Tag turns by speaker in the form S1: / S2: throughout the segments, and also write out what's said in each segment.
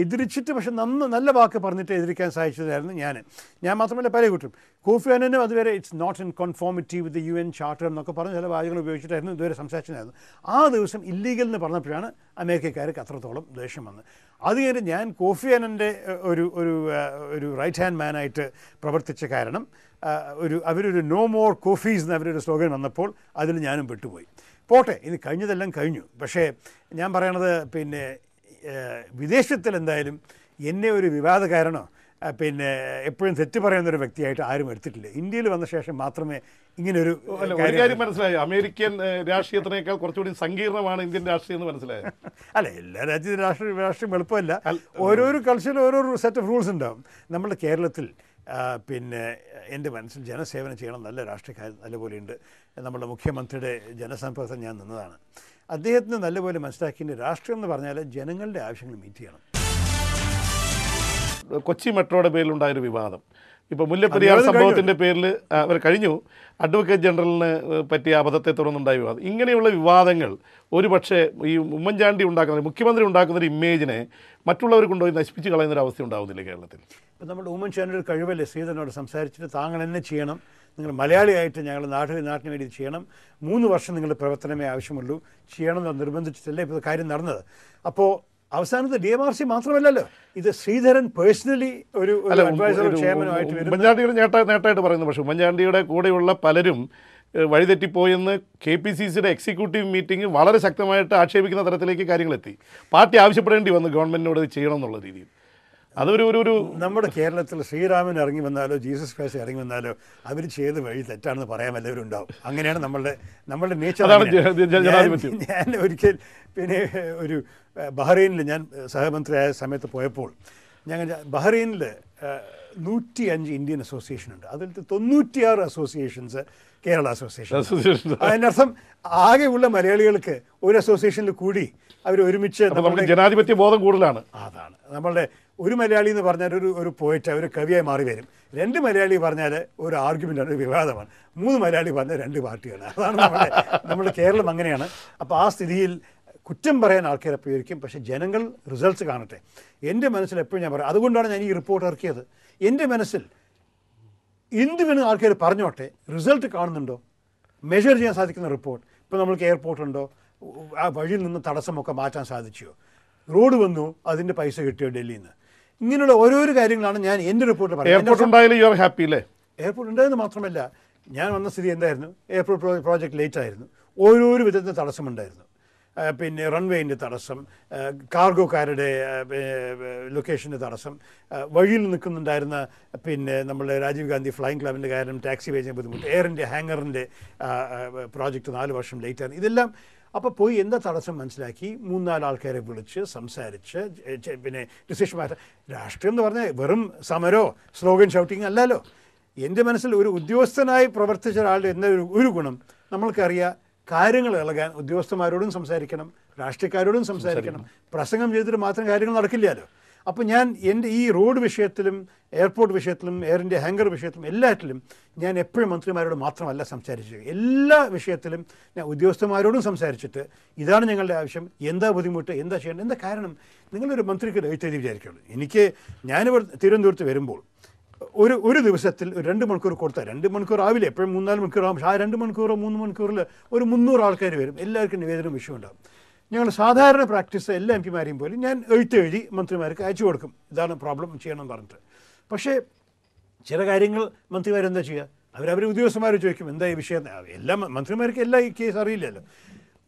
S1: എതിരിച്ചിട്ട് പക്ഷെ നന്ന് നല്ല വാക്ക് പറഞ്ഞിട്ട് എതിരിക്കാൻ സാധിച്ചതായിരുന്നു ഞാൻ ഞാൻ മാത്രമല്ല പല കൂട്ടും കോഫി അനനും അതുവരെ it's not in conformity with U N charter എന്നൊക്കെ പറഞ്ഞ് ചില വാചകങ്ങൾ ഉപയോഗിച്ചിട്ടായിരുന്നു ഇതുവരെ സംസാരിച്ചതായിരുന്നു ആ ദിവസം ഇല്ലീഗൽ എന്ന് പറഞ്ഞപ്പോഴാണ് അമേരിക്കക്കാർക്ക് അത്രത്തോളം ദേഷ്യം വന്നത് അത് കഴിഞ്ഞ് ഞാൻ കോഫി അനൻ്റെ ഒരു ഒരു ഒരു റൈറ്റ് ഹാൻഡ് മാനായിട്ട് പ്രവർത്തിച്ച കാരണം ഒരു അവരൊരു നോ മോർ കോഫീസ് എന്ന് അവരൊരു സ്ലോഗൻ വന്നപ്പോൾ അതിൽ ഞാനും പെട്ടുപോയി പോട്ടെ ഇത് കഴിഞ്ഞതെല്ലാം കഴിഞ്ഞു പക്ഷേ ഞാൻ പറയണത് പിന്നെ വിദേശത്തിൽ എന്തായാലും എന്നെ ഒരു കാരണോ പിന്നെ എപ്പോഴും തെറ്റ് പറയുന്ന ഒരു വ്യക്തിയായിട്ട് ആരും എടുത്തിട്ടില്ല ഇന്ത്യയിൽ വന്ന ശേഷം മാത്രമേ ഇങ്ങനൊരു കാര്യം
S2: മനസ്സിലായി അമേരിക്കൻ രാഷ്ട്രീയത്തിനേക്കാൾ കുറച്ചുകൂടി സങ്കീർണമാണ് ഇന്ത്യൻ രാഷ്ട്രീയം എന്ന് മനസ്സിലായത് അല്ല എല്ലാ രാജ്യത്തിൻ്റെ രാഷ്ട്രീയ രാഷ്ട്രീയം എളുപ്പമല്ല
S1: ഓരോരോ കൾച്ചറിൽ ഓരോരോ സെറ്റ് ഓഫ് റൂൾസ് ഉണ്ടാവും നമ്മുടെ കേരളത്തിൽ പിന്നെ എൻ്റെ മനസ്സിൽ ജനസേവനം ചെയ്യണം നല്ല രാഷ്ട്രീയക്കാരൻ നല്ലപോലെയുണ്ട് നമ്മുടെ മുഖ്യമന്ത്രിയുടെ ജനസമ്പർക്കം ഞാൻ നിന്നതാണ് അദ്ദേഹത്തിന് നല്ലപോലെ മനസ്സിലാക്കിയതിൻ്റെ രാഷ്ട്രീയം എന്ന് പറഞ്ഞാൽ ജനങ്ങളുടെ ആവശ്യങ്ങൾ മീറ്റ് ചെയ്യണം
S2: കൊച്ചി മെട്രോയുടെ പേരിലുണ്ടായൊരു വിവാദം ഇപ്പോൾ മുല്ലപ്പെരിയാർ സംഭവത്തിൻ്റെ പേരിൽ അവർ കഴിഞ്ഞു അഡ്വക്കേറ്റ് ജനറലിന് പറ്റിയ അബദ്ധത്തെ തുടർന്നുണ്ടായ വിവാദം ഇങ്ങനെയുള്ള വിവാദങ്ങൾ ഒരുപക്ഷെ ഈ ഉമ്മൻചാണ്ടി ഉണ്ടാക്കുന്ന മുഖ്യമന്ത്രി ഉണ്ടാക്കുന്ന ഒരു ഇമേജിനെ മറ്റുള്ളവർ കൊണ്ടുപോയി നശിപ്പിച്ച് കളയുന്ന ഒരു അവസ്ഥ ഉണ്ടാവുന്നില്ല കേരളത്തിൽ
S1: ഇപ്പം നമ്മുടെ ഉമ്മൻചാണ്ടി ഒരു കഴിവല്ലേ സീതനോട് സംസാരിച്ചിട്ട് താങ്കൾ എന്നെ ചെയ്യണം നിങ്ങൾ മലയാളിയായിട്ട് ഞങ്ങൾ നാട്ടിൽ നാട്ടിന് വേണ്ടി ചെയ്യണം മൂന്ന് വർഷം നിങ്ങളുടെ പ്രവർത്തനമേ ആവശ്യമുള്ളൂ ചെയ്യണം എന്ന് നിർബന്ധിച്ചിട്ടല്ലേ ഇപ്പോൾ കാര്യം നടന്നത് അപ്പോൾ അവസാനത്തെ ഡി എം ആർ സി മാത്രമല്ലല്ലോ ഇത് ശ്രീധരൻ പേഴ്സണലി ഒരു ഉമ്മൻചാണ്ടിയുടെ
S2: നേട്ട നേട്ടമായിട്ട് പറയുന്നു പക്ഷേ ഉമ്മൻചാണ്ടിയുടെ കൂടെയുള്ള പലരും വഴിതെറ്റിപ്പോയെന്ന് കെ പി സി സിയുടെ എക്സിക്യൂട്ടീവ് മീറ്റിംഗ് വളരെ ശക്തമായിട്ട് ആക്ഷേപിക്കുന്ന തരത്തിലേക്ക് കാര്യങ്ങളെത്തി പാർട്ടി ആവശ്യപ്പെടേണ്ടി വന്നു ഗവൺമെൻറ്റിനോട് ചെയ്യണം എന്നുള്ള രീതിയിൽ അതൊരു ഒരു ഒരു നമ്മുടെ കേരളത്തിൽ ശ്രീരാമൻ ഇറങ്ങി വന്നാലോ ജീസസ് ക്രൈസ്റ്റ് ഇറങ്ങി
S1: വന്നാലോ അവർ ചെയ്ത് വഴി തെറ്റാണെന്ന് പറയാൻ എല്ലാവരും ഉണ്ടാവും അങ്ങനെയാണ് നമ്മളുടെ നമ്മളുടെ നേച്ചർ ഞാൻ ഒരിക്കൽ പിന്നെ ഒരു ബഹ്റൈനിൽ ഞാൻ സഹമന്ത്രിയായ സമയത്ത് പോയപ്പോൾ ഞങ്ങൾ ബഹ്റൈനിൽ നൂറ്റി അഞ്ച് ഇന്ത്യൻ അസോസിയേഷൻ ഉണ്ട് അതിൽ തൊണ്ണൂറ്റിയാറ് അസോസിയേഷൻസ് കേരള അസോസിയേഷൻ അതിനർത്ഥം ആകെയുള്ള മലയാളികൾക്ക് ഒരു അസോസിയേഷനിൽ കൂടി അവർ ഒരുമിച്ച് ജനാധിപത്യ ബോധം കൂടുതലാണ് അതാണ് നമ്മളുടെ ഒരു മലയാളി എന്ന് പറഞ്ഞാൽ ഒരു ഒരു പോയിറ്റ് ഒരു കവിയായി മാറി വരും രണ്ട് മലയാളി പറഞ്ഞാൽ ഒരു ആർഗ്യുമെൻ്റാണ് ഒരു വിവാദമാണ് മൂന്ന് മലയാളി പറഞ്ഞാൽ രണ്ട് പാർട്ടിയാണ് അതാണ് നമ്മുടെ നമ്മുടെ കേരളം അങ്ങനെയാണ് അപ്പോൾ ആ സ്ഥിതിയിൽ കുറ്റം പറയാൻ ആൾക്കാരെ പ്രയോഗിക്കും പക്ഷേ ജനങ്ങൾ റിസൾട്ട്സ് കാണട്ടെ എൻ്റെ മനസ്സിൽ എപ്പോഴും ഞാൻ പറയാം അതുകൊണ്ടാണ് ഞാൻ ഈ റിപ്പോർട്ട് ഇറക്കിയത് എൻ്റെ മനസ്സിൽ എന്ത് വേണം ആൾക്കാർ പറഞ്ഞോട്ടെ റിസൾട്ട് കാണുന്നുണ്ടോ മെഷർ ചെയ്യാൻ സാധിക്കുന്ന റിപ്പോർട്ട് ഇപ്പോൾ നമ്മൾക്ക് എയർപോർട്ട് ഉണ്ടോ ആ വഴിയിൽ നിന്ന് തടസ്സമൊക്കെ മാറ്റാൻ സാധിച്ചോ റോഡ് വന്നു അതിൻ്റെ പൈസ
S2: കിട്ടിയോ ഡൽഹിയിൽ നിന്ന്
S1: ഇങ്ങനെയുള്ള ഓരോരോ കാര്യങ്ങളാണ് ഞാൻ എൻ്റെ റിപ്പോർട്ടിൽ പറയുന്നത് ഹാപ്പി അല്ലേ എയർപോർട്ട് ഉണ്ടായെന്ന് മാത്രമല്ല ഞാൻ വന്ന സ്ഥിതി എന്തായിരുന്നു എയർപോർട്ട് പ്രോജക്റ്റ് ലേറ്റ് ആയിരുന്നു ഓരോരോ വിധത്തിൽ തടസ്സമുണ്ടായിരുന്നു പിന്നെ റൺവേയിൻ്റെ തടസ്സം കാർഗോക്കാരുടെ ലൊക്കേഷൻ്റെ തടസ്സം വഴിയിൽ നിൽക്കുന്നുണ്ടായിരുന്ന പിന്നെ നമ്മുടെ രാജീവ് ഗാന്ധി ഫ്ലൈങ് ക്ലബിൻ്റെ കാര്യം ടാക്സി വേജൻ ബുദ്ധിമുട്ട് എയർ ഹാങ്ങറിൻ്റെ പ്രോജക്റ്റ് നാല് വർഷം ആയിരുന്നു ഇതെല്ലാം അപ്പോൾ പോയി എന്താ തടസ്സം മനസ്സിലാക്കി മൂന്നാല് ആൾക്കാരെ വിളിച്ച് സംസാരിച്ച് പിന്നെ ഡിസിഷൻ രാഷ്ട്രീയം എന്ന് പറഞ്ഞാൽ വെറും സമരോ സ്ലോഗൻ ഷൗട്ടിങ് അല്ലല്ലോ എൻ്റെ മനസ്സിൽ ഒരു ഉദ്യോഗസ്ഥനായി പ്രവർത്തിച്ച ഒരാളുടെ എന്താ ഒരു ഒരു ഗുണം നമ്മൾക്കറിയാം കാര്യങ്ങൾ ഇളകാൻ ഉദ്യോഗസ്ഥന്മാരോടും സംസാരിക്കണം രാഷ്ട്രീയക്കാരോടും സംസാരിക്കണം പ്രസംഗം ചെയ്തിട്ട് മാത്രം കാര്യങ്ങൾ നടക്കില്ലല്ലോ അപ്പോൾ ഞാൻ എൻ്റെ ഈ റോഡ് വിഷയത്തിലും എയർപോർട്ട് വിഷയത്തിലും എയർ ഇന്ത്യ ഹാങ്കർ വിഷയത്തിലും എല്ലാറ്റിലും ഞാൻ എപ്പോഴും മന്ത്രിമാരോട് മാത്രമല്ല സംസാരിച്ചത് എല്ലാ വിഷയത്തിലും ഞാൻ ഉദ്യോഗസ്ഥന്മാരോടും സംസാരിച്ചിട്ട് ഇതാണ് ഞങ്ങളുടെ ആവശ്യം എന്താ ബുദ്ധിമുട്ട് എന്താ ചെയ്യേണ്ടത് എന്താ കാരണം നിങ്ങളൊരു മന്ത്രിക്ക് എഴുത്തേതി വിചാരിക്കുള്ളൂ എനിക്ക് ഞാനിവിടെ തിരുവനന്തപുരത്ത് വരുമ്പോൾ ഒരു ഒരു ദിവസത്തിൽ ഒരു രണ്ട് മണിക്കൂർ കൊടുത്താൽ രണ്ട് മണിക്കൂർ ആവില്ല എപ്പോഴും മൂന്നാല് മണിക്കൂർ ആവും പക്ഷേ ആ രണ്ട് മണിക്കൂറോ മൂന്ന് മണിക്കൂറിൽ ഒരു മുന്നൂറ് ആൾക്കാർ വരും എല്ലാവർക്കും നിവേദനം വിഷയം ഉണ്ടാകും ഞങ്ങൾ സാധാരണ പ്രാക്ടീസ് എല്ലാ എം പിമാരെയും പോലും ഞാൻ എഴുത്ത് എഴുതി മന്ത്രിമാർക്ക് അയച്ചു കൊടുക്കും ഇതാണ് പ്രോബ്ലം ചെയ്യണം പറഞ്ഞിട്ട് പക്ഷേ ചില കാര്യങ്ങൾ മന്ത്രിമാരെന്താ ചെയ്യുക അവരവർ ഉദ്യോഗസ്ഥന്മാർ ചോദിക്കും എന്താ ഈ വിഷയം എല്ലാ മന്ത്രിമാർക്ക് എല്ലാ ഈ കേസ് അറിയില്ലല്ലോ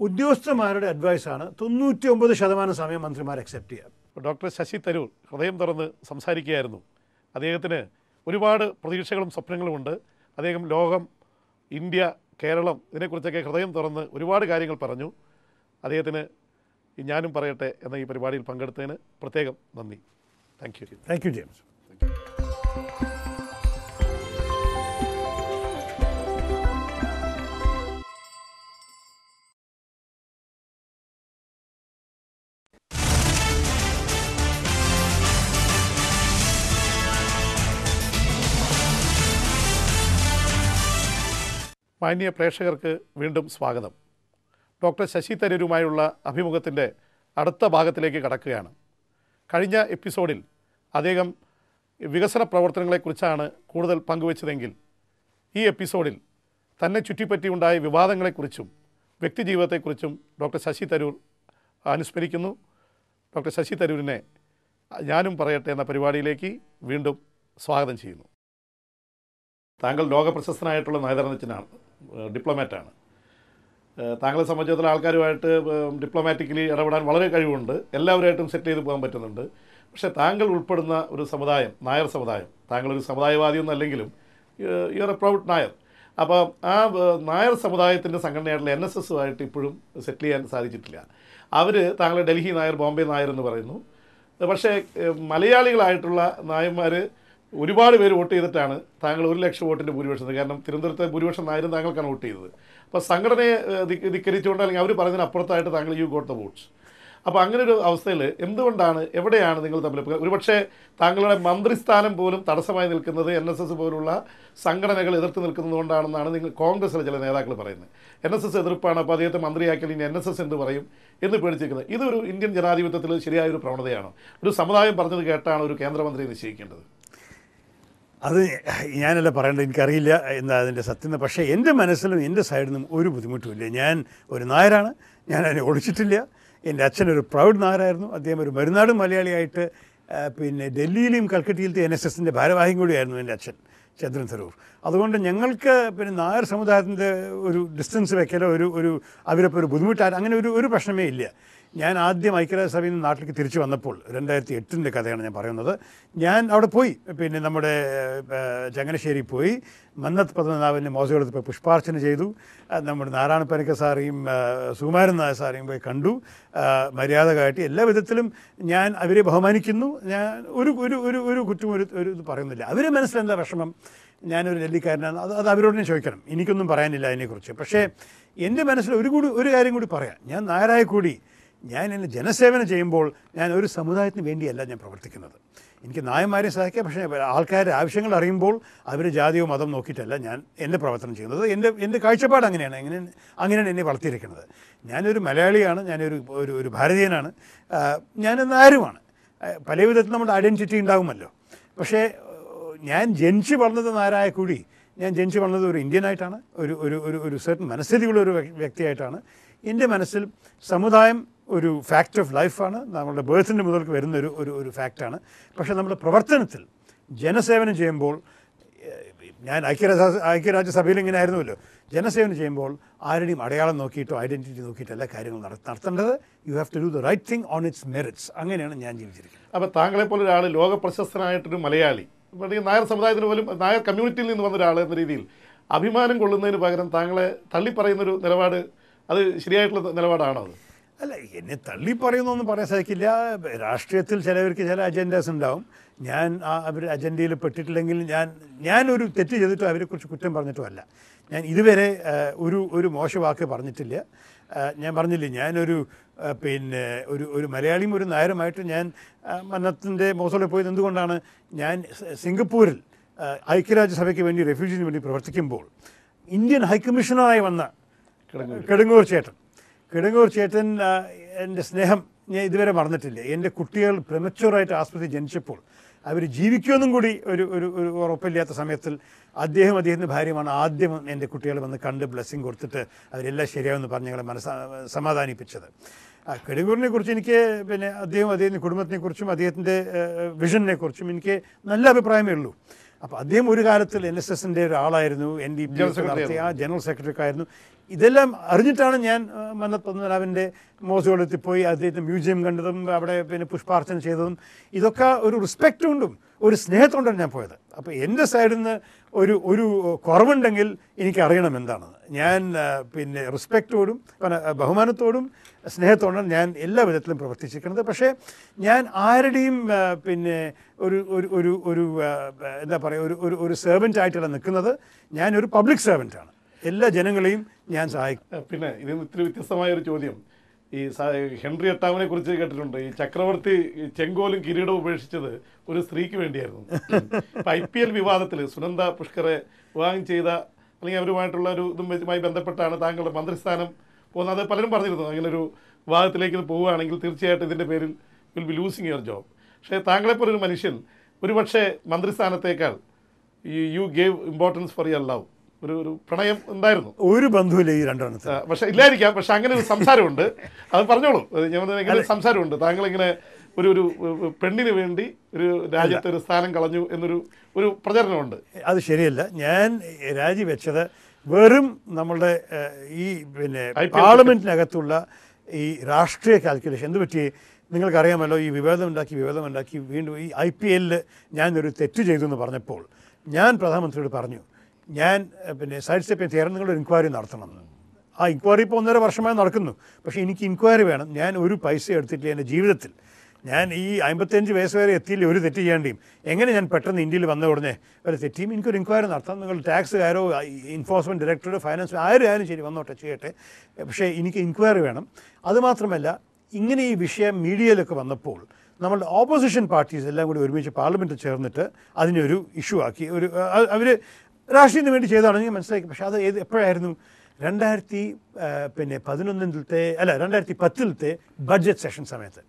S2: ഉദ്യോഗസ്ഥന്മാരുടെ അഡ്വൈസാണ് തൊണ്ണൂറ്റി ഒമ്പത് ശതമാനം സമയം മന്ത്രിമാർ അക്സെപ്റ്റ് ചെയ്യുക ഡോക്ടർ ശശി തരൂർ ഹൃദയം തുറന്ന് സംസാരിക്കുകയായിരുന്നു അദ്ദേഹത്തിന് ഒരുപാട് പ്രതീക്ഷകളും സ്വപ്നങ്ങളും ഉണ്ട് അദ്ദേഹം ലോകം ഇന്ത്യ കേരളം ഇതിനെക്കുറിച്ചൊക്കെ ഹൃദയം തുറന്ന് ഒരുപാട് കാര്യങ്ങൾ പറഞ്ഞു അദ്ദേഹത്തിന് ഞാനും പറയട്ടെ എന്ന ഈ പരിപാടിയിൽ പങ്കെടുത്തതിന് പ്രത്യേകം നന്ദി thank you thank you James മാന്യ പ്രേക്ഷകർക്ക് വീണ്ടും സ്വാഗതം ഡോക്ടർ ശശി തരൂരുമായുള്ള അഭിമുഖത്തിൻ്റെ അടുത്ത ഭാഗത്തിലേക്ക് കടക്കുകയാണ് കഴിഞ്ഞ എപ്പിസോഡിൽ അദ്ദേഹം വികസന പ്രവർത്തനങ്ങളെക്കുറിച്ചാണ് കൂടുതൽ പങ്കുവച്ചതെങ്കിൽ ഈ എപ്പിസോഡിൽ തന്നെ ചുറ്റിപ്പറ്റിയുണ്ടായ വിവാദങ്ങളെക്കുറിച്ചും വ്യക്തിജീവിതത്തെക്കുറിച്ചും ഡോക്ടർ ശശി തരൂർ അനുസ്മരിക്കുന്നു ഡോക്ടർ ശശി തരൂരിനെ ഞാനും പറയട്ടെ എന്ന പരിപാടിയിലേക്ക് വീണ്ടും സ്വാഗതം ചെയ്യുന്നു താങ്കൾ ലോക പ്രശസ്തനായിട്ടുള്ള നയതന്ത്രജ്ഞനാണ് ഡിപ്ലോമാറ്റാണ് താങ്കളെ സംബന്ധിച്ചിടത്തോളം ആൾക്കാരുമായിട്ട് ഡിപ്ലോമാറ്റിക്കലി ഇടപെടാൻ വളരെ കഴിവുണ്ട് എല്ലാവരുമായിട്ടും സെറ്റ് ചെയ്ത് പോകാൻ പറ്റുന്നുണ്ട് പക്ഷേ താങ്കൾ ഉൾപ്പെടുന്ന ഒരു സമുദായം നായർ സമുദായം താങ്കളൊരു സമുദായവാദിയൊന്നും അല്ലെങ്കിലും you are a proud Nair അപ്പോൾ ആ നായർ സമുദായത്തിൻ്റെ സംഘടനയായിട്ടുള്ള എൻ എസ് എസുമായിട്ട് ഇപ്പോഴും സെറ്റിൽ ചെയ്യാൻ സാധിച്ചിട്ടില്ല അവർ താങ്കളെ ഡൽഹി നായർ ബോംബെ നായർ എന്ന് പറയുന്നു പക്ഷേ മലയാളികളായിട്ടുള്ള നായന്മാർ ഒരുപാട് പേര് വോട്ട് ചെയ്തിട്ടാണ് താങ്കൾ ഒരു ലക്ഷം വോട്ടിൻ്റെ ഭൂരിപക്ഷത്തിൽ കാരണം തിരുവനന്തപുരത്തെ ഭൂരിപക്ഷം നായരും താങ്കൾക്കാണ് വോട്ട് ചെയ്തത് അപ്പോൾ സംഘടനയെ ധിക്കരിച്ചുകൊണ്ട് അല്ലെങ്കിൽ അവർ പറഞ്ഞതിന് അപ്പുറത്തായിട്ട് താങ്കൾ യു ഗോട്ട് ദ വോട്ട്സ് അപ്പോൾ അങ്ങനെ ഒരു അവസ്ഥയിൽ എന്തുകൊണ്ടാണ് എവിടെയാണ് നിങ്ങൾ തമ്മിൽ ഒരുപക്ഷെ താങ്കളുടെ മന്ത്രിസ്ഥാനം പോലും തടസ്സമായി നിൽക്കുന്നത് എൻ എസ് എസ് പോലുള്ള സംഘടനകൾ എതിർത്ത് നിൽക്കുന്നതുകൊണ്ടാണെന്നാണ് നിങ്ങൾ കോൺഗ്രസിലെ ചില നേതാക്കൾ പറയുന്നത് എൻ എസ് എസ് എതിർപ്പാണ് അപ്പോൾ അദ്ദേഹത്തെ മന്ത്രിയാക്കിയാൽ ഇനി എൻ എസ് എസ് എന്ത് പറയും എന്ന് പേടിച്ചിരിക്കുന്നത് ഇതൊരു ഇന്ത്യൻ ജനാധിപത്യത്തിൽ ശരിയായൊരു പ്രവണതയാണ് ഒരു സമുദായം പറഞ്ഞത് കേട്ടാണ് ഒരു കേന്ദ്രമന്ത്രി നിശ്ചയിക്കേണ്ടത്
S1: അത് ഞാനല്ല പറയേണ്ടത് എനിക്കറിയില്ല എന്താ അതിൻ്റെ സത്യം പക്ഷേ എൻ്റെ മനസ്സിലും എൻ്റെ സൈഡിൽ നിന്നും ഒരു ബുദ്ധിമുട്ടുമില്ല ഞാൻ ഒരു നായരാണ് ഞാൻ അതിനെ ഒളിച്ചിട്ടില്ല എൻ്റെ അച്ഛൻ ഒരു പ്രൗഡ് നായരായിരുന്നു അദ്ദേഹം ഒരു മരുന്നാട് മലയാളിയായിട്ട് പിന്നെ ഡൽഹിയിലെയും കൽക്കട്ടയിലത്തെ എൻ എസ് എസിൻ്റെ ഭാരവാഹിയും കൂടിയായിരുന്നു എൻ്റെ അച്ഛൻ ചന്ദ്രൻ തരൂർ അതുകൊണ്ട് ഞങ്ങൾക്ക് പിന്നെ നായർ സമുദായത്തിൻ്റെ ഒരു ഡിസ്റ്റൻസ് വെക്കലോ ഒരു ഒരു അവരപ്പോൾ ഒരു ബുദ്ധിമുട്ടാണ് അങ്ങനെ ഒരു ഒരു പ്രശ്നമേ ഇല്ല ഞാൻ ആദ്യം ഐക്യരാജ്യസഭയിൽ നിന്ന് നാട്ടിലേക്ക് തിരിച്ചു വന്നപ്പോൾ രണ്ടായിരത്തി എട്ടിൻ്റെ കഥയാണ് ഞാൻ പറയുന്നത് ഞാൻ അവിടെ പോയി പിന്നെ നമ്മുടെ ചങ്ങനശ്ശേരി പോയി മന്നത്ത് പത്മനാഭൻ്റെ മോശമെടുത്ത് പോയി പുഷ്പാർച്ചന ചെയ്തു നമ്മുടെ നാരായണ പനക്ക സാറേയും സുകുമാരൻ നായ സാറേയും പോയി കണ്ടു മര്യാദ കാട്ടി എല്ലാ വിധത്തിലും ഞാൻ അവരെ ബഹുമാനിക്കുന്നു ഞാൻ ഒരു ഒരു ഒരു ഒരു കുറ്റം ഒരു ഒരു ഇത് പറയുന്നില്ല അവരെ മനസ്സിലെന്താ വിഷമം ഞാനൊരു ഡൽഹിക്കാരനാണ് അത് അത് അവരോട് തന്നെ ചോദിക്കണം എനിക്കൊന്നും പറയാനില്ല അതിനെക്കുറിച്ച് പക്ഷേ എൻ്റെ മനസ്സിൽ ഒരു കൂടി ഒരു കാര്യം കൂടി പറയാം ഞാൻ നാരായ കൂടി ഞാൻ എൻ്റെ ജനസേവനം ചെയ്യുമ്പോൾ ഞാൻ ഒരു സമുദായത്തിന് വേണ്ടിയല്ല ഞാൻ പ്രവർത്തിക്കുന്നത് എനിക്ക് നായന്മാരെ സഹായിക്കാം പക്ഷേ ആൾക്കാരുടെ ആവശ്യങ്ങൾ അറിയുമ്പോൾ അവരുടെ ജാതിയോ മതം നോക്കിയിട്ടല്ല ഞാൻ എൻ്റെ പ്രവർത്തനം ചെയ്യുന്നത് എൻ്റെ എൻ്റെ കാഴ്ചപ്പാട് അങ്ങനെയാണ് അങ്ങനെ അങ്ങനെയാണ് എന്നെ വളർത്തിയിരിക്കുന്നത് ഞാനൊരു മലയാളിയാണ് ഞാനൊരു ഒരു ഒരു ഭാരതീയനാണ് ഞാനെന്ന് ആരുമാണ് പല വിധത്തിൽ നമ്മുടെ ഐഡൻറ്റിറ്റി ഉണ്ടാകുമല്ലോ പക്ഷേ ഞാൻ ജനിച്ച് വളർന്നത് നാരായ കൂടി ഞാൻ ജനിച്ച് വളർന്നത് ഒരു ഇന്ത്യനായിട്ടാണ് ഒരു ഒരു ഒരു ഒരു സർട്ടൻ മനസ്ഥിതിയുള്ള ഒരു വ്യക്തിയായിട്ടാണ് എൻ്റെ മനസ്സിൽ സമുദായം ഒരു ഫാക്റ്റ് ഓഫ് ലൈഫാണ് നമ്മളുടെ ബേർത്തിൻ്റെ മുതൽക്ക് വരുന്ന ഒരു ഒരു ഒരു ഫാക്റ്റാണ് പക്ഷേ നമ്മുടെ പ്രവർത്തനത്തിൽ ജനസേവനം ചെയ്യുമ്പോൾ ഞാൻ ഐക്യരാജ ഐക്യരാജ്യസഭയിൽ ഇങ്ങനെ ആയിരുന്നുമല്ലോ ജനസേവനം ചെയ്യുമ്പോൾ ആരുടെയും അടയാളം നോക്കിയിട്ടോ ഐഡൻറ്റിറ്റി
S2: കാര്യങ്ങളും കാര്യങ്ങൾ നടത്തേണ്ടത് you have to do the right thing on its merits അങ്ങനെയാണ് ഞാൻ ജീവിച്ചിരിക്കുന്നത് അപ്പോൾ താങ്കളെ പോലെ ഒരാൾ ലോക പ്രശസ്തനായിട്ടൊരു മലയാളി നായർ സമുദായത്തിന് പോലും നായർ കമ്മ്യൂണിറ്റിയിൽ നിന്ന് വന്ന ഒരാൾ എന്ന രീതിയിൽ അഭിമാനം കൊള്ളുന്നതിന് പകരം താങ്കളെ തള്ളിപ്പറയുന്നൊരു നിലപാട് അത് ശരിയായിട്ടുള്ള നിലപാടാണോ അത്
S1: അല്ല എന്നെ തള്ളി പറയുന്നൊന്നും പറയാൻ സാധിക്കില്ല രാഷ്ട്രീയത്തിൽ ചിലവർക്ക് ചില അജണ്ടാസ് ഉണ്ടാവും ഞാൻ ആ അവർ അജണ്ടയിൽ പെട്ടിട്ടില്ലെങ്കിൽ ഞാൻ ഞാനൊരു തെറ്റ് ചെയ്തിട്ടോ അവരെക്കുറിച്ച് കുറ്റം പറഞ്ഞിട്ടുമല്ല ഞാൻ ഇതുവരെ ഒരു ഒരു മോശ വാക്ക് പറഞ്ഞിട്ടില്ല ഞാൻ പറഞ്ഞില്ലേ ഞാനൊരു പിന്നെ ഒരു ഒരു മലയാളിയും ഒരു നായരുമായിട്ട് ഞാൻ മന്നത്തിൻ്റെ മോസോളിൽ പോയത് എന്തുകൊണ്ടാണ് ഞാൻ സിംഗപ്പൂരിൽ ഐക്യരാജ്യസഭയ്ക്ക് വേണ്ടി റെഫ്യൂജിന് വേണ്ടി പ്രവർത്തിക്കുമ്പോൾ ഇന്ത്യൻ ഹൈക്കമ്മീഷണറായി വന്ന കെടുങ്ങൂർ ചേട്ടൻ കിടങ്ങൂർ ചേട്ടൻ എൻ്റെ സ്നേഹം ഞാൻ ഇതുവരെ മറന്നിട്ടില്ല എൻ്റെ കുട്ടികൾ പ്രിമച്ചുറായിട്ട് ആസ്പത്രി ജനിച്ചപ്പോൾ അവർ ജീവിക്കുമെന്നും കൂടി ഒരു ഒരു ഒരു ഉറപ്പില്ലാത്ത സമയത്തിൽ അദ്ദേഹം അദ്ദേഹത്തിൻ്റെ ഭാര്യമാണ് ആദ്യം എൻ്റെ കുട്ടികളെ വന്ന് കണ്ട് ബ്ലെസ്സിങ് കൊടുത്തിട്ട് അവരെല്ലാം ശരിയാവുമെന്ന് പറഞ്ഞ് ഞങ്ങളെ മനസ്സ സമാധാനിപ്പിച്ചത് കെടുകൂറിനെ കുറിച്ച് എനിക്ക് പിന്നെ അദ്ദേഹം അദ്ദേഹത്തിൻ്റെ കുടുംബത്തിനെക്കുറിച്ചും അദ്ദേഹത്തിൻ്റെ വിഷനെ കുറിച്ചും എനിക്ക് നല്ല അഭിപ്രായമേ ഉള്ളൂ അപ്പോൾ അദ്ദേഹം ഒരു കാലത്തിൽ എൻ എസ് എസിന്റെ ഒരാളായിരുന്നു എൻ ഡി പി നടത്തിയ ആ ജനറൽ സെക്രട്ടറി ആയിരുന്നു ഇതെല്ലാം അറിഞ്ഞിട്ടാണ് ഞാൻ മന്നത്തൊന്നാവിന്റെ മോസുകളെത്തി പോയി അദ്ദേഹത്തെ മ്യൂസിയം കണ്ടതും അവിടെ പിന്നെ പുഷ്പാർച്ചന ചെയ്തതും ഇതൊക്കെ ഒരു റെസ്പെക്റ്റ് കൊണ്ടും ഒരു സ്നേഹത്തോണ്ടാണ് ഞാൻ പോയത് അപ്പോൾ എൻ്റെ സൈഡിൽ നിന്ന് ഒരു ഒരു കുറവുണ്ടെങ്കിൽ എനിക്ക് അറിയണം എന്താണെന്ന് ഞാൻ പിന്നെ റെസ്പെക്റ്റോടും ബഹുമാനത്തോടും സ്നേഹത്തോടെ ഞാൻ എല്ലാ വിധത്തിലും പ്രവർത്തിച്ചിരിക്കുന്നത് പക്ഷേ ഞാൻ ആരുടെയും പിന്നെ ഒരു ഒരു ഒരു ഒരു എന്താ പറയുക ഒരു ഒരു ഒരു സെർവൻ്റ് ആയിട്ടല്ല നിൽക്കുന്നത് ഞാനൊരു പബ്ലിക്
S2: സെർവൻ്റാണ് എല്ലാ ജനങ്ങളെയും ഞാൻ സഹായിക്കും പിന്നെ ഇത് ഇത്തിരി വ്യത്യസ്തമായ ഒരു ചോദ്യം ഈ ഹെൻറി എട്ടാമിനെ കുറിച്ച് കേട്ടിട്ടുണ്ട് ഈ ചക്രവർത്തി ചെങ്കോലും കിരീടവും ഉപേക്ഷിച്ചത് ഒരു സ്ത്രീക്ക് വേണ്ടിയായിരുന്നു ഇപ്പം ഐ പി എൽ വിവാദത്തിൽ സുനന്ദ പുഷ്കറെ വിവാഹം ചെയ്ത അല്ലെങ്കിൽ അവരുമായിട്ടുള്ള ഒരു ഇതുമായി ബന്ധപ്പെട്ടാണ് താങ്കളുടെ മന്ത്രിസ്ഥാനം പോകുന്നത് അത് പലരും പറഞ്ഞിരുന്നു അങ്ങനൊരു വിവാഹത്തിലേക്ക് പോവുകയാണെങ്കിൽ തീർച്ചയായിട്ടും ഇതിൻ്റെ പേരിൽ will be losing your job പക്ഷേ താങ്കളെപ്പോലൊരു മനുഷ്യൻ ഒരുപക്ഷെ മന്ത്രിസ്ഥാനത്തേക്കാൾ you gave importance for your love ഒരു ഒരു പ്രണയം ഉണ്ടായിരുന്നു ഒരു ബന്ധുവില്ല ഈ രണ്ടെണ്ണത്തിൽ പക്ഷേ ഇല്ലായിരിക്കാം പക്ഷെ അങ്ങനെ ഒരു സംസാരമുണ്ട് അത് പറഞ്ഞോളൂ ഞാൻ ഇങ്ങനെ സംസാരമുണ്ട് താങ്കൾ ഇങ്ങനെ ഒരു ഒരു പെണ്ണിന് വേണ്ടി ഒരു രാജ്യത്തെ ഒരു സ്ഥാനം കളഞ്ഞു എന്നൊരു ഒരു പ്രചരണമുണ്ട് അത്
S1: ശരിയല്ല ഞാൻ രാജിവെച്ചത് വെറും നമ്മളുടെ ഈ പിന്നെ പാർലമെൻറ്റിനകത്തുള്ള ഈ രാഷ്ട്രീയ കാൽക്കുലേഷൻ എന്ത് പറ്റി നിങ്ങൾക്കറിയാമല്ലോ ഈ വിവാദമുണ്ടാക്കി വിവാദമുണ്ടാക്കി വീണ്ടും ഈ ഐ പി എല്ലിൽ ഞാനൊരു തെറ്റ് ചെയ്തു എന്ന് പറഞ്ഞപ്പോൾ ഞാൻ പ്രധാനമന്ത്രിയോട് പറഞ്ഞു ഞാൻ പിന്നെ സൈഡ് സ്റ്റെപ്പ് ചെയ്യാൻ നിങ്ങളൊരു ഇൻക്വയറി നടത്തണം ആ ഇൻക്വയറി ഇപ്പോൾ ഒന്നര വർഷമായി നടക്കുന്നു പക്ഷേ എനിക്ക് ഇൻക്വയറി വേണം ഞാൻ ഒരു പൈസ എടുത്തിട്ടില്ല എൻ്റെ ജീവിതത്തിൽ ഞാൻ ഈ അമ്പത്തഞ്ച് വയസ്സ് വരെ എത്തിയില്ല ഒരു തെറ്റ് ചെയ്യേണ്ടിയും എങ്ങനെ ഞാൻ പെട്ടെന്ന് ഇന്ത്യയിൽ വന്ന ഉടനെ ഒരു തെറ്റിയും എനിക്കൊരു ഇൻക്വയറി നടത്താം നിങ്ങൾ ടാക്സുകാരോ ഇൻഫോഴ്സ്മെൻറ്റ് ഡയറക്ടറോ ഫൈനാൻസ് ആരും ശരി വന്നോട്ടെ ചെയ്യട്ടെ പക്ഷേ എനിക്ക് ഇൻക്വയറി വേണം അതുമാത്രമല്ല ഇങ്ങനെ ഈ വിഷയം മീഡിയയിലൊക്കെ വന്നപ്പോൾ നമ്മളുടെ ഓപ്പോസിഷൻ പാർട്ടീസ് എല്ലാം കൂടി ഒരുമിച്ച് പാർലമെൻറ്റിൽ ചേർന്നിട്ട് അതിനൊരു ഇഷ്യൂ ആക്കി ഒരു അവർ രാഷ്ട്രീയത്തിന് വേണ്ടി ചെയ്തതാണെങ്കിൽ മനസ്സിലാക്കി പക്ഷേ അത് ഏത് എപ്പോഴായിരുന്നു രണ്ടായിരത്തി പിന്നെ പതിനൊന്നിലത്തെ അല്ല രണ്ടായിരത്തി പത്തിലത്തെ ബഡ്ജറ്റ് സെഷൻ സമയത്ത്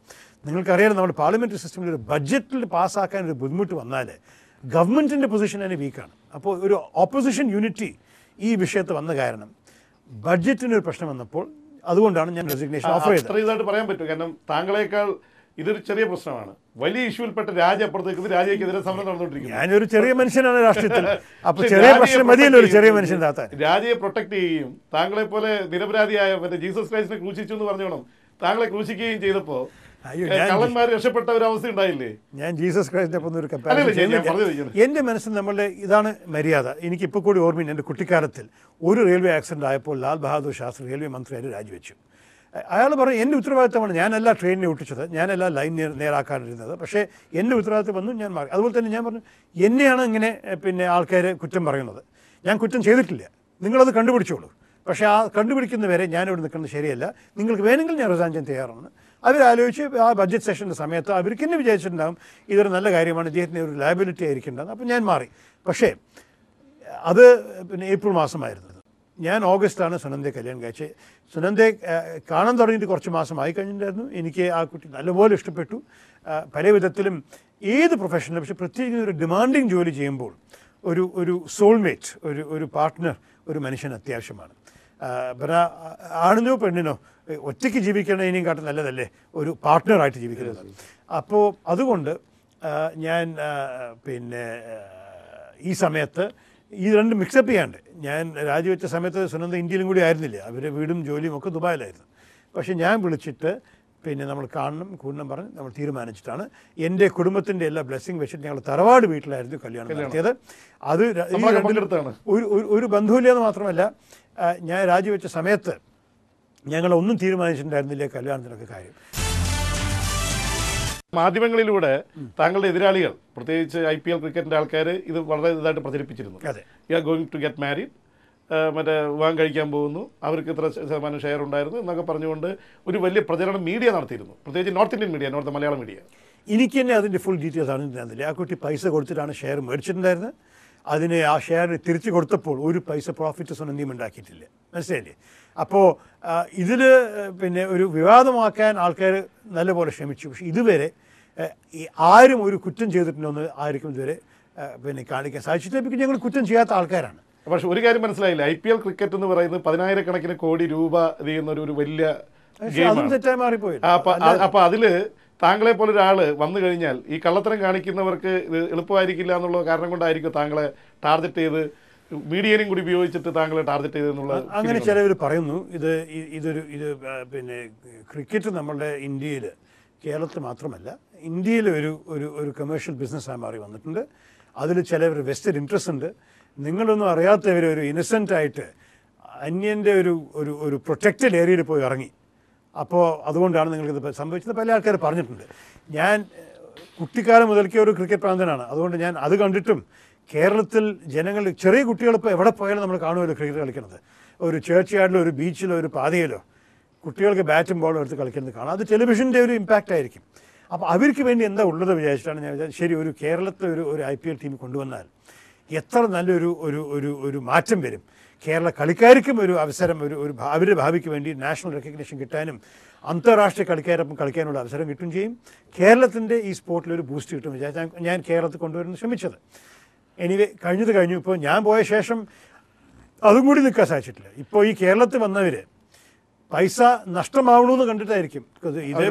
S1: നിങ്ങൾക്കറിയാം നമ്മുടെ പാർലമെൻ്ററി സിസ്റ്റമിൽ ഒരു ബഡ്ജറ്റിൽ പാസ്സാക്കാൻ ഒരു ബുദ്ധിമുട്ട് വന്നാൽ ഗവൺമെൻറ്റിൻ്റെ പൊസിഷൻ തന്നെ വീക്കാണ് അപ്പോൾ ഒരു ഓപ്പോസിഷൻ യൂണിറ്റി ഈ വിഷയത്ത് വന്ന കാരണം ബഡ്ജറ്റിനൊരു പ്രശ്നം വന്നപ്പോൾ അതുകൊണ്ടാണ് ഞാൻ റെസിഗ്നേഷൻ ഓഫർ
S2: ചെയ്തത് പറയാൻ പറ്റും കാരണം താങ്കളെക്കാൾ ഇതൊരു ചെറിയ പ്രശ്നമാണ് വലിയ ഇഷ്യൂൽപ്പെട്ട രാജ അപ്പുറത്തേക്ക് രാജയ്ക്കെതിരെ സമരം നടന്നുകൊണ്ടിരിക്കുന്നത് ഞാനൊരു ചെറിയ
S1: മനുഷ്യനാണ് രാഷ്ട്രീയത്തിൽ ചെറിയ പ്രശ്നം ചെറിയ മനുഷ്യൻ താത്താൻ
S2: രാജയെ പ്രൊട്ടക്ട് ചെയ്യുകയും താങ്കളെ പോലെ നിരപരാധിയായ മറ്റേ ജീസസ് ക്രൈസ്റ്റിനെ ക്രൂശിച്ചു എന്ന് പറഞ്ഞോണം താങ്കളെ ക്രൂശിക്കുകയും ചെയ്തപ്പോ കള്ളന്മാർ രക്ഷപ്പെട്ട ഒരു ഉണ്ടായില്ലേ
S1: ഞാൻ ജീസസ് ഒരു കമ്പാരിസൺ മനസ്സിൽ നമ്മളുടെ ഇതാണ് മര്യാദ എനിക്ക് എനിക്കിപ്പോൾ കൂടി ഓർമ്മയുണ്ട് എൻ്റെ കുട്ടിക്കാലത്തിൽ ഒരു റെയിൽവേ ആക്സിഡന്റ് ആയപ്പോൾ ലാൽ ബഹാദൂർ ശാസ്ത്രി റെയിൽവേ മന്ത്രിയായിട്ട് രാജിവെച്ചു അയാൾ പറഞ്ഞു എൻ്റെ ഉത്തരവാദിത്തമാണ് ഞാനല്ല ട്രെയിനിനെ ഒട്ടിച്ചത് ഞാനല്ല ലൈൻ നേരാക്കാനിരുന്നത് പക്ഷേ എൻ്റെ ഉത്തരവാദിത്തം വന്നു ഞാൻ മാറി അതുപോലെ തന്നെ ഞാൻ പറഞ്ഞു എന്നെയാണ് ഇങ്ങനെ പിന്നെ ആൾക്കാർ കുറ്റം പറയുന്നത് ഞാൻ കുറ്റം ചെയ്തിട്ടില്ല നിങ്ങളത് കണ്ടുപിടിച്ചോളൂ പക്ഷേ ആ കണ്ടുപിടിക്കുന്നവരെ ഞാനിവിടെ നിൽക്കുന്നത് ശരിയല്ല നിങ്ങൾക്ക് വേണമെങ്കിൽ ഞാൻ റിസൈൻ ചെയ്യാൻ തയ്യാറാണ് അവരാലോചിച്ച് ആ ബഡ്ജറ്റ് സെഷൻ്റെ സമയത്ത് അവർക്ക് എന്നെ വിചാരിച്ചിട്ടുണ്ടാകും ഇതൊരു നല്ല കാര്യമാണ് ഇദ്ദേഹത്തിന് ഒരു ലയബിലിറ്റി ആയിരിക്കേണ്ടത് അപ്പം ഞാൻ മാറി പക്ഷേ അത് പിന്നെ ഏപ്രിൽ മാസമായിരുന്നു ഞാൻ ഓഗസ്റ്റാണ് സുനന്ദയെ കല്യാണം കഴിച്ചത് സുനന്ദയെ കാണാൻ തുടങ്ങിയിട്ട് കുറച്ച് മാസം ആയി കഴിഞ്ഞിട്ടുണ്ടായിരുന്നു എനിക്ക് ആ കുട്ടി നല്ലപോലെ ഇഷ്ടപ്പെട്ടു പല വിധത്തിലും ഏത് പ്രൊഫഷനിലും പക്ഷെ പ്രത്യേകിച്ച് ഒരു ഡിമാൻഡിങ് ജോലി ചെയ്യുമ്പോൾ ഒരു ഒരു സോൾമേറ്റ് ഒരു ഒരു പാർട്ട്ണർ ഒരു മനുഷ്യന് അത്യാവശ്യമാണ് പിന്നെ ആണിനോ പെണ്ണിനോ ഒറ്റയ്ക്ക് ജീവിക്കണതിനെയും കാട്ടും നല്ലതല്ലേ ഒരു പാർട്ട്ണറായിട്ട് ജീവിക്കുന്നത് അപ്പോൾ അതുകൊണ്ട് ഞാൻ പിന്നെ ഈ സമയത്ത് ഈ രണ്ടും മിക്സപ്പ് ചെയ്യാണ്ട് ഞാൻ രാജിവെച്ച സമയത്ത് സുനന്ദ ഇന്ത്യയിലും കൂടി ആയിരുന്നില്ല അവരുടെ വീടും ജോലിയും ഒക്കെ ദുബായിലായിരുന്നു പക്ഷേ ഞാൻ വിളിച്ചിട്ട് പിന്നെ നമ്മൾ കാണണം കൂടണം പറഞ്ഞ് നമ്മൾ തീരുമാനിച്ചിട്ടാണ് എൻ്റെ കുടുംബത്തിൻ്റെ എല്ലാ ബ്ലെസ്സിങ് വെച്ചിട്ട് ഞങ്ങൾ തറവാട് വീട്ടിലായിരുന്നു കല്യാണം നടത്തിയത് അത് ഒരു ഒരു ബന്ധുവില്ലെന്ന് മാത്രമല്ല ഞാൻ രാജിവെച്ച സമയത്ത് ഞങ്ങളൊന്നും
S2: തീരുമാനിച്ചിട്ടുണ്ടായിരുന്നില്ല കല്യാണത്തിനൊക്കെ കാര്യം മാധ്യമങ്ങളിലൂടെ താങ്കളുടെ എതിരാളികൾ പ്രത്യേകിച്ച് ഐ പി എൽ ക്രിക്കറ്റിൻ്റെ ആൾക്കാർ ഇത് വളരെ ഇതായിട്ട് പ്രചരിപ്പിച്ചിരുന്നു you are going to get married മറ്റേ വിവാഹം കഴിക്കാൻ പോകുന്നു അവർക്ക് ഇത്ര ശതമാനം ഷെയർ ഉണ്ടായിരുന്നു എന്നൊക്കെ പറഞ്ഞുകൊണ്ട് ഒരു വലിയ പ്രചരണം മീഡിയ നടത്തിയിരുന്നു പ്രത്യേകിച്ച് north Indian media north Malayalam media എനിക്ക് തന്നെ അതിൻ്റെ
S1: ഫുൾ ഡീറ്റെയിൽസ് ആണ് തന്നില്ല ആ കുട്ടി പൈസ കൊടുത്തിട്ടാണ് ഷെയർ മേടിച്ചിട്ടുണ്ടായിരുന്നത് അതിന് ആ ഷെയർ തിരിച്ചു കൊടുത്തപ്പോൾ ഒരു പൈസ പ്രോഫിറ്റ് സ്വന്തം ഉണ്ടാക്കിയിട്ടില്ല മനസ്സിലായില്ലേ അപ്പോൾ ഇതിൽ പിന്നെ ഒരു വിവാദമാക്കാൻ ആൾക്കാർ നല്ലപോലെ ശ്രമിച്ചു പക്ഷേ ഇതുവരെ ആരും
S2: ഒരു കുറ്റം ചെയ്തിട്ടുണ്ടെന്ന് ആർക്കും ഇതുവരെ പിന്നെ കാണിക്കാൻ സാധിച്ചിട്ടില്ല പിന്നെ ഞങ്ങൾ കുറ്റം ചെയ്യാത്ത ആൾക്കാരാണ് പക്ഷെ ഒരു കാര്യം മനസ്സിലായില്ല ഐ പി എൽ ക്രിക്കറ്റ് എന്ന് പറയുന്നത് പതിനായിരക്കണക്കിന് കോടി രൂപ ചെയ്യുന്ന ഒരു വലിയ തെറ്റായി
S1: മാറിപ്പോയി അപ്പൊ
S2: അതില് താങ്കളെ പോലെ ഒരാള് വന്നു കഴിഞ്ഞാൽ ഈ കള്ളത്തരം കാണിക്കുന്നവർക്ക് ഇത് എളുപ്പമായിരിക്കില്ല എന്നുള്ള കാരണം കൊണ്ടായിരിക്കും താങ്കളെ ടാർഗറ്റ് ചെയ്ത് മീഡിയനും കൂടി ഉപയോഗിച്ചിട്ട് താങ്കളെ ടാർഗറ്റ് ചെയ്തെന്നുള്ള അങ്ങനെ
S1: ചിലവർ പറയുന്നു ഇത് ഇതൊരു ഇത് പിന്നെ ക്രിക്കറ്റ് നമ്മളുടെ ഇന്ത്യയിൽ കേരളത്തിൽ മാത്രമല്ല ഇന്ത്യയിലെ ഒരു ഒരു ഒരു കമേഴ്ഷ്യൽ ബിസിനസ്സായി മാറി വന്നിട്ടുണ്ട് അതിൽ ചിലവർ വെസ്റ്റഡ് ഇൻട്രസ്റ്റ് ഉണ്ട് നിങ്ങളൊന്നും അറിയാത്തവർ ഒരു ഇന്നസെൻ്റ് ആയിട്ട് അന്യൻ്റെ ഒരു ഒരു ഒരു പ്രൊട്ടക്റ്റഡ് ഏരിയയിൽ പോയി ഇറങ്ങി അപ്പോൾ അതുകൊണ്ടാണ് നിങ്ങൾക്കിത് സംഭവിച്ചത് പല ആൾക്കാർ പറഞ്ഞിട്ടുണ്ട് ഞാൻ കുട്ടിക്കാലം മുതൽക്കേ ഒരു ക്രിക്കറ്റ് പ്രാന്തനാണ് അതുകൊണ്ട് ഞാൻ അത് കണ്ടിട്ടും കേരളത്തിൽ ജനങ്ങൾ ചെറിയ കുട്ടികളിപ്പോൾ എവിടെ പോയാലും നമ്മൾ കാണുമല്ലോ ക്രിക്കറ്റ് കളിക്കുന്നത് ഒരു ചേർച്ച് യാർഡിലോ ഒരു ബീച്ചിലോ ഒരു പാതയിലോ കുട്ടികൾക്ക് ബാറ്റും ബോളും എടുത്ത് കളിക്കുന്നത് കാണാം അത് ടെലിവിഷൻ്റെ ഒരു ഇമ്പാക്റ്റ് ആയിരിക്കും അപ്പോൾ അവർക്ക് വേണ്ടി എന്താ ഉള്ളത് വിചാരിച്ചിട്ടാണ് ഞാൻ വിചാരിച്ചത് ശരി ഒരു കേരളത്തിലെ ഒരു ഒരു ഐ പി എൽ ടീം കൊണ്ടുവന്നാൽ എത്ര നല്ലൊരു ഒരു ഒരു ഒരു മാറ്റം വരും കേരള കളിക്കാർക്കും ഒരു അവസരം ഒരു ഒരു അവരുടെ ഭാവിക്ക് വേണ്ടി നാഷണൽ റെക്കഗ്നേഷൻ കിട്ടാനും അന്താരാഷ്ട്രീയ കളിക്കാരൊപ്പം കളിക്കാനുള്ള അവസരം കിട്ടും ചെയ്യും കേരളത്തിൻ്റെ ഈ സ്പോർട്ടിൽ ഒരു ബൂസ്റ്റ് കിട്ടും വിചാരിച്ചാൽ ഞാൻ കേരളത്തിൽ കൊണ്ടുവരുന്ന ശ്രമിച്ചത് എനിവേ കഴിഞ്ഞത് കഴിഞ്ഞു ഇപ്പോൾ ഞാൻ പോയ ശേഷം അതും കൂടി നിൽക്കാൻ സാധിച്ചിട്ടില്ല ഇപ്പോൾ ഈ കേരളത്തിൽ വന്നവർ പൈസ നഷ്ടമാവണമെന്ന് കണ്ടിട്ടായിരിക്കും ഇത്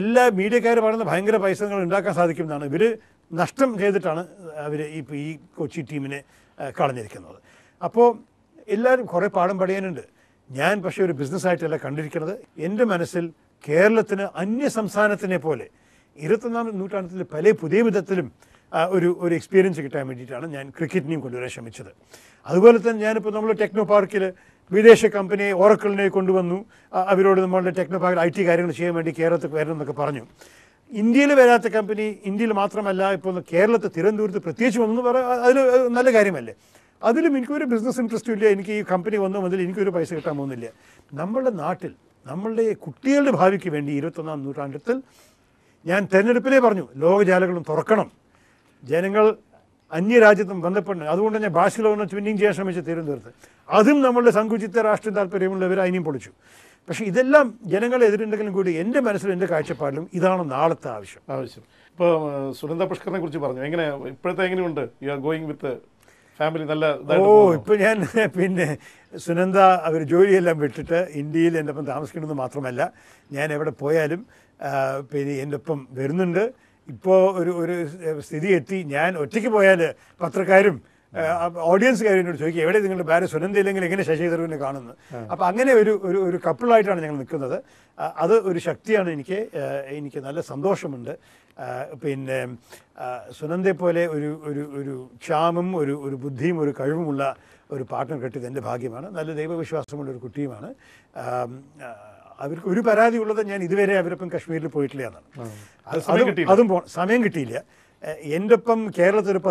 S1: എല്ലാ മീഡിയക്കാർ പറയുന്ന ഭയങ്കര പൈസ നിങ്ങൾ ഉണ്ടാക്കാൻ സാധിക്കും എന്നാണ് ഇവർ നഷ്ടം ചെയ്തിട്ടാണ് അവർ ഇപ്പോൾ ഈ കൊച്ചി ടീമിനെ കളഞ്ഞിരിക്കുന്നത് അപ്പോൾ എല്ലാവരും കുറേ പാഠം പഠിയാനുണ്ട് ഞാൻ പക്ഷേ ഒരു ബിസിനസ്സായിട്ടല്ല കണ്ടിരിക്കുന്നത് എൻ്റെ മനസ്സിൽ കേരളത്തിന് അന്യ സംസ്ഥാനത്തിനെ പോലെ ഇരുപത്തൊന്നാം നൂറ്റാണ്ടത്തിൽ പല പുതിയ വിധത്തിലും ഒരു ഒരു എക്സ്പീരിയൻസ് കിട്ടാൻ വേണ്ടിയിട്ടാണ് ഞാൻ ക്രിക്കറ്റിനെയും കൊണ്ടുവരാൻ ശ്രമിച്ചത് അതുപോലെ തന്നെ ഞാനിപ്പോൾ നമ്മൾ ടെക്നോ പാർക്കിൽ വിദേശ കമ്പനി ഓറക്കളിനെ കൊണ്ടുവന്നു അവരോട് നമ്മളുടെ ടെക്നോപാഗിൽ ഐ ടി കാര്യങ്ങൾ ചെയ്യാൻ വേണ്ടി കേരളത്തിൽ വരണം എന്നൊക്കെ പറഞ്ഞു ഇന്ത്യയിൽ വരാത്ത കമ്പനി ഇന്ത്യയിൽ മാത്രമല്ല ഇപ്പോൾ കേരളത്തിൽ തിരുവനന്തപുരത്ത് പ്രത്യേകിച്ച് വന്നു പറയാം അതിൽ നല്ല കാര്യമല്ലേ അതിലും എനിക്കൊരു ബിസിനസ് ഇൻട്രസ്റ്റും ഇല്ല എനിക്ക് ഈ കമ്പനി വന്നു മുതൽ എനിക്കൊരു പൈസ കിട്ടാൻ പോകുന്നില്ല നമ്മളുടെ നാട്ടിൽ നമ്മളുടെ കുട്ടികളുടെ ഭാവിക്ക് വേണ്ടി ഇരുപത്തൊന്നാം നൂറ്റാണ്ടത്തിൽ ഞാൻ തെരഞ്ഞെടുപ്പിലേ പറഞ്ഞു ലോകജാലകളും തുറക്കണം ജനങ്ങൾ അന്യരാജ്യത്തും ബന്ധപ്പെടുന്നത് അതുകൊണ്ട് തന്നെ ബാഴ്സലോണ ട്വിന്നിങ് ചെയ്യാൻ ശ്രമിച്ച് തിരുവനന്തപുരത്ത് അതും നമ്മളുടെ സങ്കുചിത്ത രാഷ്ട്രീയ താല്പര്യമുള്ളവർ അതിനെയും പൊളിച്ചു പക്ഷേ ഇതെല്ലാം
S2: ജനങ്ങളെ എതിരുണ്ടെങ്കിലും കൂടി എൻ്റെ മനസ്സിലും എൻ്റെ കാഴ്ചപ്പാടിലും ഇതാണ് നാളത്തെ ആവശ്യം ആവശ്യം ഇപ്പോൾ സുനന്ദ പുഷ്കറിനെ കുറിച്ച് പറഞ്ഞു എങ്ങനെ ഇപ്പോഴത്തെ എങ്ങനെയുണ്ട് you are going with family നല്ല ഓ ഇപ്പം
S1: ഞാൻ പിന്നെ സുനന്ദ അവർ ജോലിയെല്ലാം വിട്ടിട്ട് ഇന്ത്യയിൽ എൻ്റെ ഒപ്പം താമസിക്കണമെന്ന് മാത്രമല്ല ഞാൻ എവിടെ പോയാലും പിന്നെ എൻ്റെ ഒപ്പം വരുന്നുണ്ട് ഇപ്പോൾ ഒരു ഒരു സ്ഥിതി എത്തി ഞാൻ ഒറ്റയ്ക്ക് പോയാൽ പത്രക്കാരും ഓഡിയൻസുകാരും എന്നോട് ചോദിക്കുക എവിടെ നിങ്ങളുടെ ഭാര്യ സുനന്ദയില്ലെങ്കിൽ എങ്ങനെ ശശി കാണുന്നു കാണുന്നത് അപ്പം അങ്ങനെ ഒരു ഒരു ഒരു കപ്പിളായിട്ടാണ് ഞങ്ങൾ നിൽക്കുന്നത് അത് ഒരു ശക്തിയാണ് എനിക്ക് എനിക്ക് നല്ല സന്തോഷമുണ്ട് പിന്നെ സുനന്ദയെ പോലെ ഒരു ഒരു ഒരു ക്ഷാമം ഒരു ഒരു ബുദ്ധിയും ഒരു കഴിവുമുള്ള ഒരു പാർട്ട്ണർ കിട്ടിയത് എൻ്റെ ഭാഗ്യമാണ് നല്ല ദൈവവിശ്വാസമുള്ള ഒരു കുട്ടിയുമാണ് അവർക്ക് ഒരു പരാതി ഉള്ളത് ഞാൻ ഇതുവരെ അവരൊപ്പം കശ്മീരിൽ പോയിട്ടില്ല എന്നാണ് അതും സമയം കിട്ടിയില്ല എൻ്റെ ഒപ്പം ഒരു